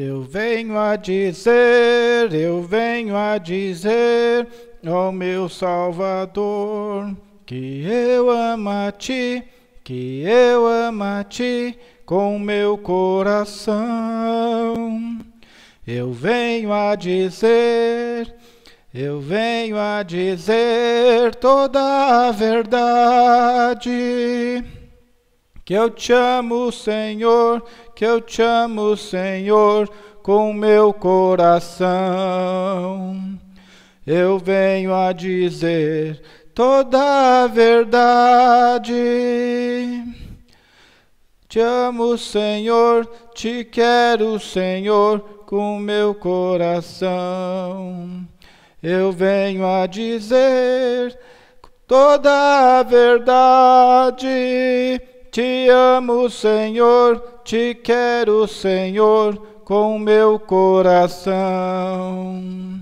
Eu venho a dizer, eu venho a dizer, ó meu Salvador, que eu amo a ti, que eu amo a ti com meu coração. Eu venho a dizer, eu venho a dizer toda a verdade. Que eu te amo, Senhor, que eu te amo, Senhor, com meu coração. Eu venho a dizer toda a verdade. Te amo, Senhor, te quero, Senhor, com meu coração. Eu venho a dizer toda a verdade. Te amo, Senhor, te quero, Senhor, com meu coração.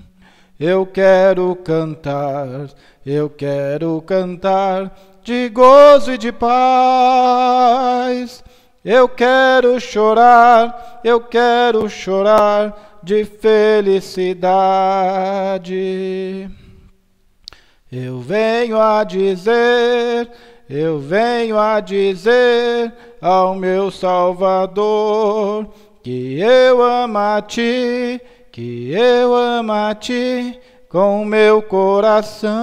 Eu quero cantar, eu quero cantar de gozo e de paz. Eu quero chorar, eu quero chorar de felicidade. Eu venho a dizer eu venho a dizer ao meu Salvador que eu amo a ti, que eu amo a ti com meu coração.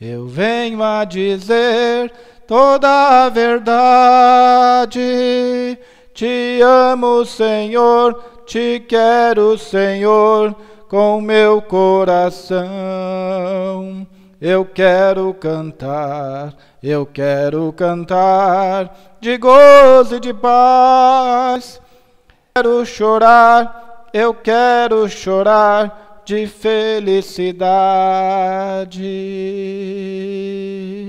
Eu venho a dizer toda a verdade. Te amo, Senhor, te quero, Senhor, com meu coração. Eu quero cantar, eu quero cantar de gozo e de paz. Quero chorar, eu quero chorar de felicidade.